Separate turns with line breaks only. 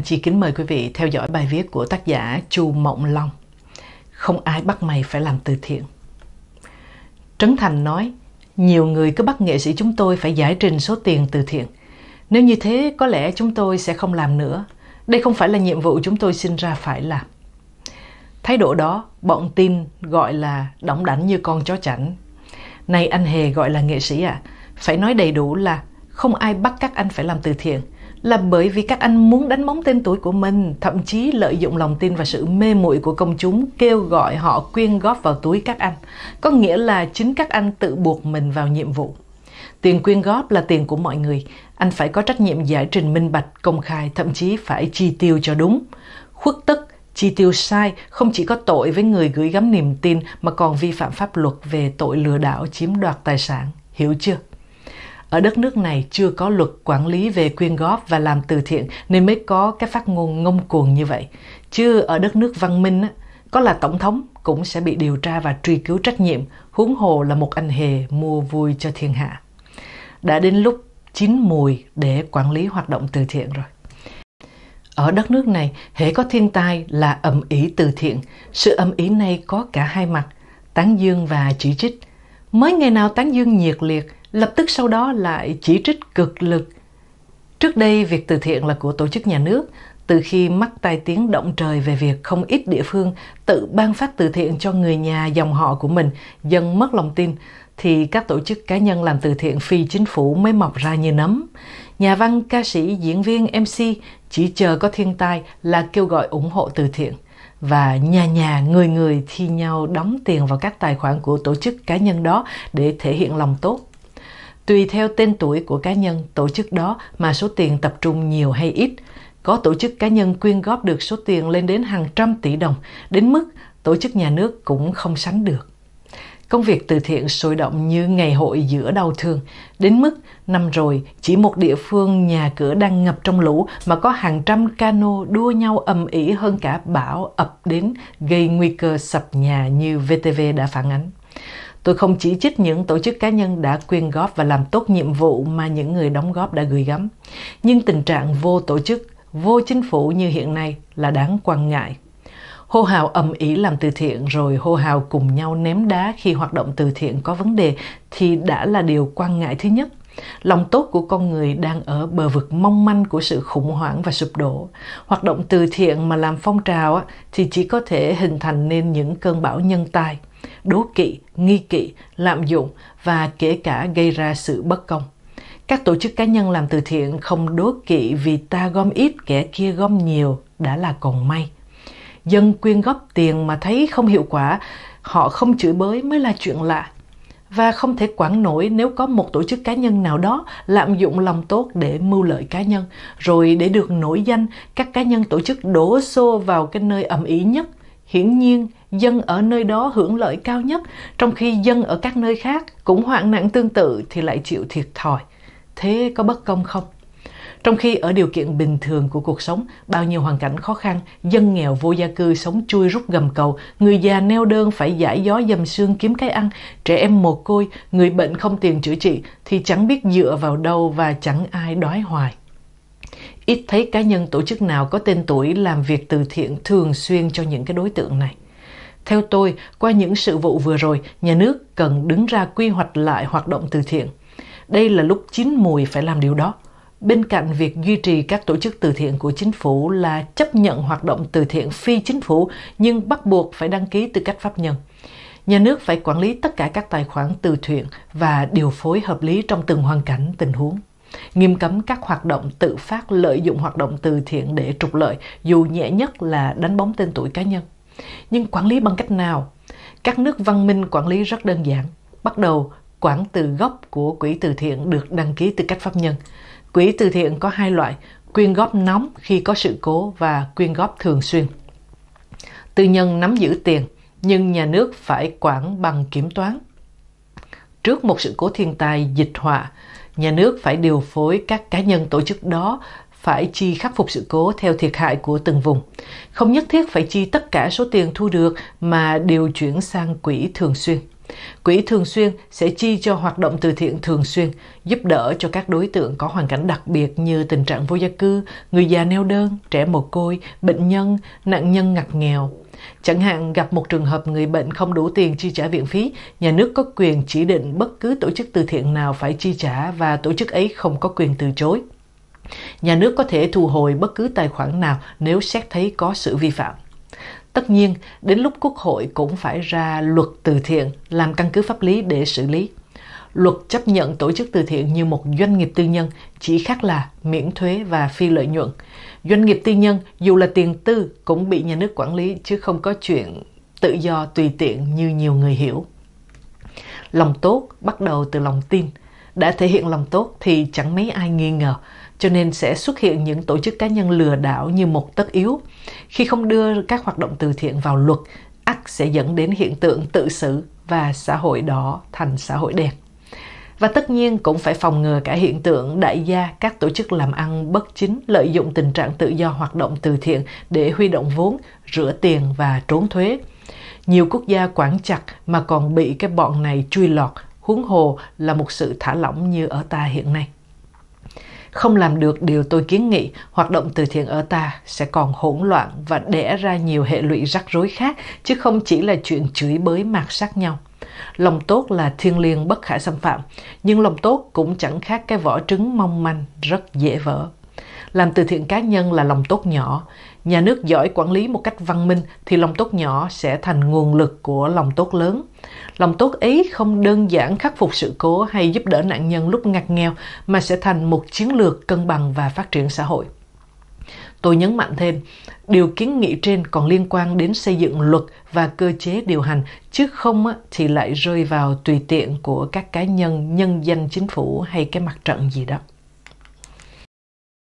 Anh Chi kính mời quý vị theo dõi bài viết của tác giả Chu Mộng Long. Không ai bắt mày phải làm từ thiện. Trấn Thành nói, nhiều người cứ bắt nghệ sĩ chúng tôi phải giải trình số tiền từ thiện. Nếu như thế, có lẽ chúng tôi sẽ không làm nữa. Đây không phải là nhiệm vụ chúng tôi sinh ra phải làm. Thái độ đó, bọn tin gọi là đóng đảnh như con chó chảnh. Này anh Hề gọi là nghệ sĩ à, phải nói đầy đủ là không ai bắt các anh phải làm từ thiện – là bởi vì các anh muốn đánh bóng tên tuổi của mình, thậm chí lợi dụng lòng tin và sự mê muội của công chúng kêu gọi họ quyên góp vào túi các anh. Có nghĩa là chính các anh tự buộc mình vào nhiệm vụ. Tiền quyên góp là tiền của mọi người, anh phải có trách nhiệm giải trình minh bạch, công khai, thậm chí phải chi tiêu cho đúng. Khuất tức, chi tiêu sai không chỉ có tội với người gửi gắm niềm tin mà còn vi phạm pháp luật về tội lừa đảo chiếm đoạt tài sản, hiểu chưa? ở đất nước này chưa có luật quản lý về quyên góp và làm từ thiện nên mới có cái phát ngôn ngông cuồng như vậy. Chứ ở đất nước văn minh, có là tổng thống cũng sẽ bị điều tra và truy cứu trách nhiệm, huống hồ là một anh hề mua vui cho thiên hạ. Đã đến lúc chín mùi để quản lý hoạt động từ thiện rồi. Ở đất nước này, hễ có thiên tai là ẩm ý từ thiện. Sự ẩm ý này có cả hai mặt, tán dương và chỉ trích. Mới ngày nào tán dương nhiệt liệt, lập tức sau đó lại chỉ trích cực lực. Trước đây, việc từ thiện là của tổ chức nhà nước, từ khi mắc tai tiếng động trời về việc không ít địa phương tự ban phát từ thiện cho người nhà dòng họ của mình, dân mất lòng tin, thì các tổ chức cá nhân làm từ thiện phi chính phủ mới mọc ra như nấm. Nhà văn, ca sĩ, diễn viên, MC chỉ chờ có thiên tai là kêu gọi ủng hộ từ thiện và nhà nhà người người thi nhau đóng tiền vào các tài khoản của tổ chức cá nhân đó để thể hiện lòng tốt Tùy theo tên tuổi của cá nhân, tổ chức đó mà số tiền tập trung nhiều hay ít. Có tổ chức cá nhân quyên góp được số tiền lên đến hàng trăm tỷ đồng, đến mức tổ chức nhà nước cũng không sánh được. Công việc từ thiện sôi động như ngày hội giữa đau thương, đến mức năm rồi chỉ một địa phương nhà cửa đang ngập trong lũ mà có hàng trăm cano đua nhau ầm ĩ hơn cả bão ập đến gây nguy cơ sập nhà như VTV đã phản ánh. Tôi không chỉ trích những tổ chức cá nhân đã quyên góp và làm tốt nhiệm vụ mà những người đóng góp đã gửi gắm, nhưng tình trạng vô tổ chức, vô chính phủ như hiện nay là đáng quan ngại. Hô hào ầm ĩ làm từ thiện rồi hô hào cùng nhau ném đá khi hoạt động từ thiện có vấn đề thì đã là điều quan ngại thứ nhất. Lòng tốt của con người đang ở bờ vực mong manh của sự khủng hoảng và sụp đổ. Hoạt động từ thiện mà làm phong trào thì chỉ có thể hình thành nên những cơn bão nhân tài – đố kỵ, nghi kỵ, lạm dụng và kể cả gây ra sự bất công. Các tổ chức cá nhân làm từ thiện không đố kỵ vì ta gom ít kẻ kia gom nhiều đã là còn may. Dân quyên góp tiền mà thấy không hiệu quả, họ không chửi bới mới là chuyện lạ. Và không thể quản nổi nếu có một tổ chức cá nhân nào đó lạm dụng lòng tốt để mưu lợi cá nhân, rồi để được nổi danh, các cá nhân tổ chức đổ xô vào cái nơi ầm ĩ nhất. Hiển nhiên, dân ở nơi đó hưởng lợi cao nhất, trong khi dân ở các nơi khác cũng hoạn nạn tương tự thì lại chịu thiệt thòi. Thế có bất công không? Trong khi ở điều kiện bình thường của cuộc sống, bao nhiêu hoàn cảnh khó khăn, dân nghèo vô gia cư sống chui rút gầm cầu, người già neo đơn phải giải gió dầm xương kiếm cái ăn, trẻ em mồ côi, người bệnh không tiền chữa trị thì chẳng biết dựa vào đâu và chẳng ai đói hoài. Ít thấy cá nhân tổ chức nào có tên tuổi làm việc từ thiện thường xuyên cho những cái đối tượng này. Theo tôi, qua những sự vụ vừa rồi, nhà nước cần đứng ra quy hoạch lại hoạt động từ thiện. Đây là lúc chín mùi phải làm điều đó. Bên cạnh việc duy trì các tổ chức từ thiện của chính phủ là chấp nhận hoạt động từ thiện phi chính phủ nhưng bắt buộc phải đăng ký tư cách pháp nhân. Nhà nước phải quản lý tất cả các tài khoản từ thiện và điều phối hợp lý trong từng hoàn cảnh, tình huống nghiêm cấm các hoạt động tự phát lợi dụng hoạt động từ thiện để trục lợi dù nhẹ nhất là đánh bóng tên tuổi cá nhân nhưng quản lý bằng cách nào? Các nước văn minh quản lý rất đơn giản. Bắt đầu quản từ gốc của quỹ từ thiện được đăng ký tư cách pháp nhân. Quỹ từ thiện có hai loại, quyên góp nóng khi có sự cố và quyên góp thường xuyên. Tư nhân nắm giữ tiền, nhưng nhà nước phải quản bằng kiểm toán. Trước một sự cố thiên tai, dịch họa, nhà nước phải điều phối các cá nhân tổ chức đó phải chi khắc phục sự cố theo thiệt hại của từng vùng. Không nhất thiết phải chi tất cả số tiền thu được mà điều chuyển sang quỹ thường xuyên. Quỹ thường xuyên sẽ chi cho hoạt động từ thiện thường xuyên, giúp đỡ cho các đối tượng có hoàn cảnh đặc biệt như tình trạng vô gia cư, người già neo đơn, trẻ mồ côi, bệnh nhân, nạn nhân ngặt nghèo. Chẳng hạn gặp một trường hợp người bệnh không đủ tiền chi trả viện phí, nhà nước có quyền chỉ định bất cứ tổ chức từ thiện nào phải chi trả và tổ chức ấy không có quyền từ chối. Nhà nước có thể thu hồi bất cứ tài khoản nào nếu xét thấy có sự vi phạm. Tất nhiên, đến lúc Quốc hội cũng phải ra luật từ thiện làm căn cứ pháp lý để xử lý. Luật chấp nhận tổ chức từ thiện như một doanh nghiệp tư nhân chỉ khác là miễn thuế và phi lợi nhuận. Doanh nghiệp tư nhân dù là tiền tư cũng bị nhà nước quản lý chứ không có chuyện tự do tùy tiện như nhiều người hiểu. Lòng tốt bắt đầu từ lòng tin. Đã thể hiện lòng tốt thì chẳng mấy ai nghi ngờ cho nên sẽ xuất hiện những tổ chức cá nhân lừa đảo như một tất yếu. Khi không đưa các hoạt động từ thiện vào luật, ắt sẽ dẫn đến hiện tượng tự xử và xã hội đỏ thành xã hội đen. Và tất nhiên cũng phải phòng ngừa cả hiện tượng đại gia các tổ chức làm ăn bất chính lợi dụng tình trạng tự do hoạt động từ thiện để huy động vốn, rửa tiền và trốn thuế. Nhiều quốc gia quản chặt mà còn bị cái bọn này truy lọt, huống hồ là một sự thả lỏng như ở ta hiện nay không làm được điều tôi kiến nghị, hoạt động từ thiện ở ta sẽ còn hỗn loạn và đẻ ra nhiều hệ lụy rắc rối khác, chứ không chỉ là chuyện chửi bới mạt sát nhau. Lòng tốt là thiên liêng bất khả xâm phạm, nhưng lòng tốt cũng chẳng khác cái vỏ trứng mong manh, rất dễ vỡ. Làm từ thiện cá nhân là lòng tốt nhỏ, nhà nước giỏi quản lý một cách văn minh thì lòng tốt nhỏ sẽ thành nguồn lực của lòng tốt lớn lòng tốt ấy không đơn giản khắc phục sự cố hay giúp đỡ nạn nhân lúc ngặt nghèo mà sẽ thành một chiến lược cân bằng và phát triển xã hội tôi nhấn mạnh thêm điều kiến nghị trên còn liên quan đến xây dựng luật và cơ chế điều hành chứ không thì lại rơi vào tùy tiện của các cá nhân nhân danh chính phủ hay cái mặt trận gì đó